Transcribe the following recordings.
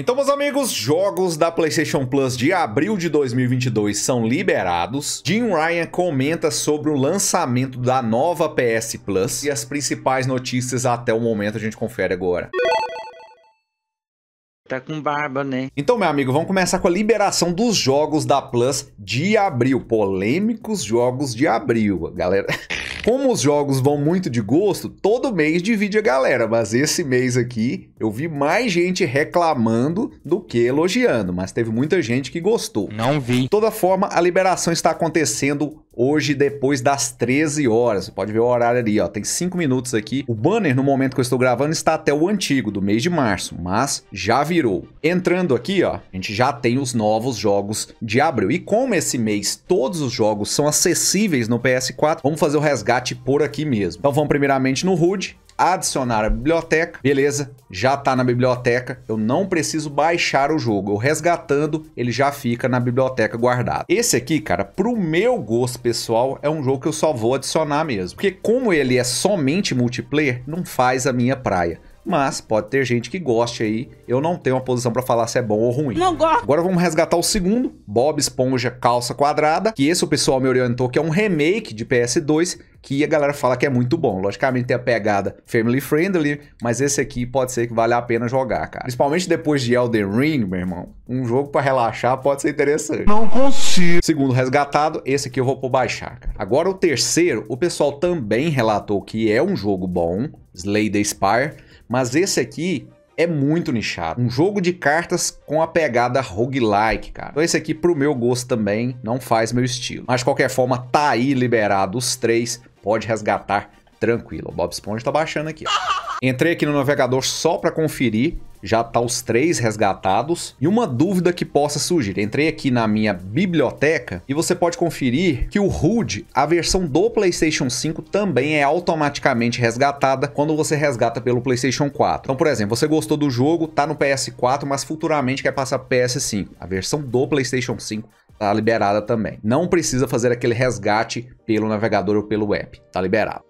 Então, meus amigos, jogos da PlayStation Plus de abril de 2022 são liberados. Jim Ryan comenta sobre o lançamento da nova PS Plus e as principais notícias até o momento a gente confere agora. Tá com barba, né? Então, meu amigo, vamos começar com a liberação dos jogos da Plus de abril. Polêmicos jogos de abril, galera. Como os jogos vão muito de gosto, todo mês divide a galera, mas esse mês aqui eu vi mais gente reclamando do que elogiando, mas teve muita gente que gostou. Não vi. De toda forma, a liberação está acontecendo hoje depois das 13 horas. Você pode ver o horário ali, ó. Tem 5 minutos aqui. O banner, no momento que eu estou gravando, está até o antigo, do mês de março, mas já virou. Entrando aqui, ó, a gente já tem os novos jogos de abril. E como esse mês todos os jogos são acessíveis no PS4, vamos fazer o resgate por aqui mesmo. Então vamos primeiramente no HUD adicionar a biblioteca, beleza, já está na biblioteca, eu não preciso baixar o jogo, eu resgatando ele já fica na biblioteca guardado. Esse aqui, cara, pro meu gosto pessoal, é um jogo que eu só vou adicionar mesmo, porque como ele é somente multiplayer, não faz a minha praia mas pode ter gente que goste aí. Eu não tenho uma posição para falar se é bom ou ruim. Não gosto. Agora vamos resgatar o segundo, Bob Esponja Calça Quadrada, que esse o pessoal me orientou que é um remake de PS2 que a galera fala que é muito bom. Logicamente tem a pegada family friendly, mas esse aqui pode ser que valha a pena jogar, cara. Principalmente depois de Elden Ring, meu irmão, um jogo para relaxar pode ser interessante. Não consigo. Segundo resgatado, esse aqui eu vou por baixar, cara. Agora o terceiro, o pessoal também relatou que é um jogo bom, Slay the Spire, mas esse aqui é muito nichado. Um jogo de cartas com a pegada roguelike, cara. Então esse aqui, pro meu gosto também, não faz meu estilo. Mas de qualquer forma, tá aí liberado os três. Pode resgatar tranquilo. O Bob Esponja tá baixando aqui. Entrei aqui no navegador só para conferir já tá os três resgatados. E uma dúvida que possa surgir. Entrei aqui na minha biblioteca e você pode conferir que o HUD, a versão do PlayStation 5 também é automaticamente resgatada quando você resgata pelo PlayStation 4. Então, por exemplo, você gostou do jogo, tá no PS4, mas futuramente quer passar pro PS5. A versão do PlayStation 5 tá liberada também. Não precisa fazer aquele resgate pelo navegador ou pelo app. Tá liberado.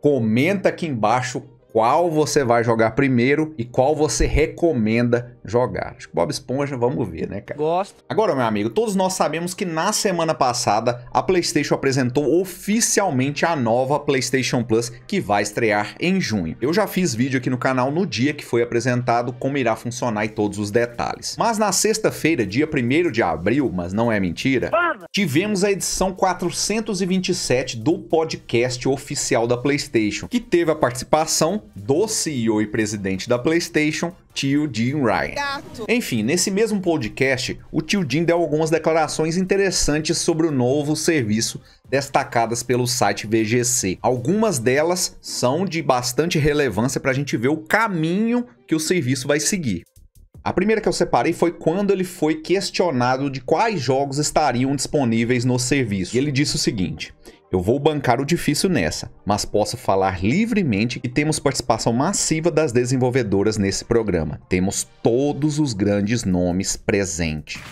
Comenta aqui embaixo qual você vai jogar primeiro e qual você recomenda jogar. Acho que Bob Esponja, vamos ver, né, cara? Gosto. Agora, meu amigo, todos nós sabemos que na semana passada a PlayStation apresentou oficialmente a nova PlayStation Plus que vai estrear em junho. Eu já fiz vídeo aqui no canal no dia que foi apresentado como irá funcionar e todos os detalhes. Mas na sexta-feira, dia 1 de abril, mas não é mentira, tivemos a edição 427 do podcast oficial da PlayStation, que teve a participação do CEO e presidente da PlayStation, tio Jim Ryan. Enfim, nesse mesmo podcast, o tio Jim deu algumas declarações interessantes sobre o novo serviço destacadas pelo site VGC. Algumas delas são de bastante relevância para a gente ver o caminho que o serviço vai seguir. A primeira que eu separei foi quando ele foi questionado de quais jogos estariam disponíveis no serviço. E ele disse o seguinte: eu vou bancar o difícil nessa, mas posso falar livremente que temos participação massiva das desenvolvedoras nesse programa. Temos todos os grandes nomes presentes.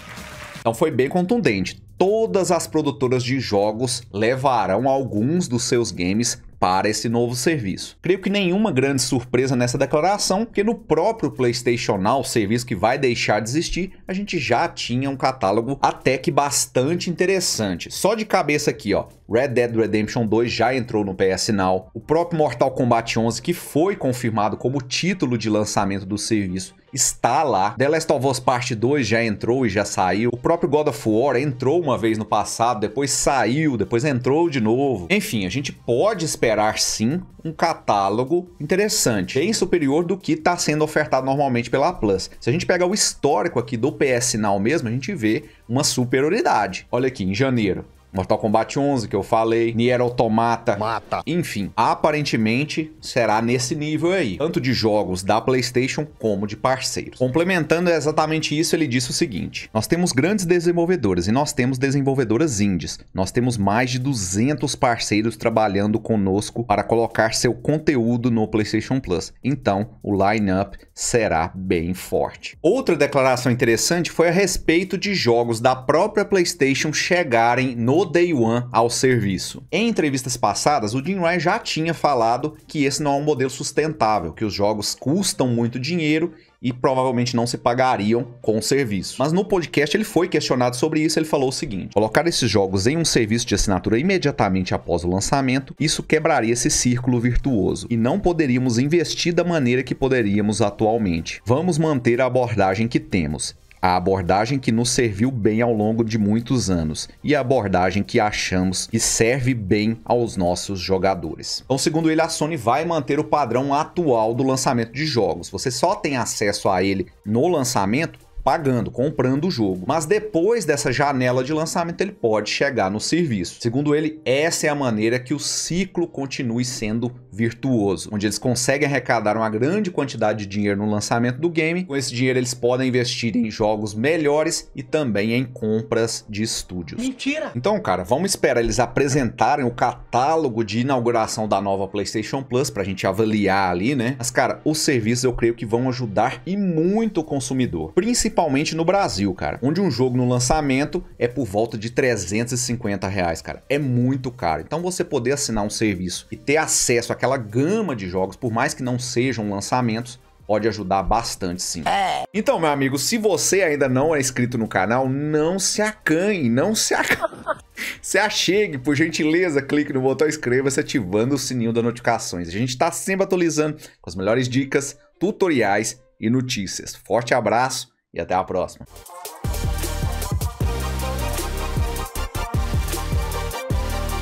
Então foi bem contundente. Todas as produtoras de jogos levarão alguns dos seus games para esse novo serviço. Creio que nenhuma grande surpresa nessa declaração, porque no próprio PlayStation Now, serviço que vai deixar de existir, a gente já tinha um catálogo até que bastante interessante. Só de cabeça aqui, ó, Red Dead Redemption 2 já entrou no PS Now, o próprio Mortal Kombat 11 que foi confirmado como título de lançamento do serviço está lá. The Last of Us Parte 2 já entrou e já saiu. O próprio God of War entrou uma vez no passado, depois saiu, depois entrou de novo. Enfim, a gente pode esperar sim um catálogo interessante, bem superior do que está sendo ofertado normalmente pela Plus. Se a gente pegar o histórico aqui do PS Now mesmo, a gente vê uma superioridade. Olha aqui, em janeiro, Mortal Kombat 11, que eu falei, Nier Automata. Mata. Enfim, aparentemente será nesse nível aí, tanto de jogos da PlayStation como de parceiros. Complementando exatamente isso, ele disse o seguinte: Nós temos grandes desenvolvedores e nós temos desenvolvedoras indies. Nós temos mais de 200 parceiros trabalhando conosco para colocar seu conteúdo no PlayStation Plus. Então, o lineup será bem forte. Outra declaração interessante foi a respeito de jogos da própria PlayStation chegarem no o Day One ao serviço. Em entrevistas passadas, o Jim Ryan já tinha falado que esse não é um modelo sustentável, que os jogos custam muito dinheiro e provavelmente não se pagariam com o serviço. Mas no podcast ele foi questionado sobre isso, ele falou o seguinte: colocar esses jogos em um serviço de assinatura imediatamente após o lançamento, isso quebraria esse círculo virtuoso e não poderíamos investir da maneira que poderíamos atualmente. Vamos manter a abordagem que temos a abordagem que nos serviu bem ao longo de muitos anos e a abordagem que achamos que serve bem aos nossos jogadores. Então, segundo ele, a Sony vai manter o padrão atual do lançamento de jogos. Você só tem acesso a ele no lançamento pagando, comprando o jogo. Mas depois dessa janela de lançamento, ele pode chegar no serviço. Segundo ele, essa é a maneira que o ciclo continue sendo virtuoso, onde eles conseguem arrecadar uma grande quantidade de dinheiro no lançamento do game. Com esse dinheiro, eles podem investir em jogos melhores e também em compras de estúdios. Mentira! Então, cara, vamos esperar eles apresentarem o catálogo de inauguração da nova PlayStation Plus para a gente avaliar ali, né? Mas, cara, os serviços eu creio que vão ajudar e muito o consumidor, principalmente principalmente no Brasil, cara, onde um jogo no lançamento é por volta de 350 reais, cara. É muito caro. Então você poder assinar um serviço e ter acesso àquela gama de jogos, por mais que não sejam lançamentos, pode ajudar bastante sim. É. Então, meu amigo, se você ainda não é inscrito no canal, não se acanhe, não se acanhe. se achegue, por gentileza, clique no botão inscreva-se ativando o sininho das notificações. A gente está sempre atualizando com as melhores dicas, tutoriais e notícias. Forte abraço e até a próxima.